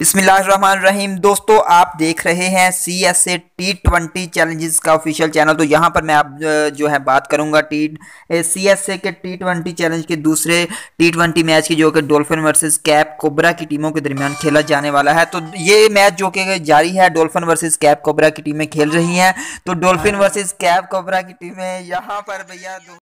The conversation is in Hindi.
बिस्मिल्लाम दोस्तों आप देख रहे हैं C S A T twenty challenges का ऑफिशियल चैनल तो यहाँ पर मैं आप जो है बात करूँगा टी सी एस ए के टी ट्वेंटी चैलेंज के दूसरे टी ट्वेंटी मैच की जो कि डोल्फिन वर्सेस कैप कोबरा की टीमों के दरमियान खेला जाने वाला है तो ये मैच जो कि जारी है डोल्फिन वर्सेज कैप कोबरा की टीमें खेल रही हैं तो डोल्फिन वर्सेज कैप कोबरा की टीमें यहाँ पर भैया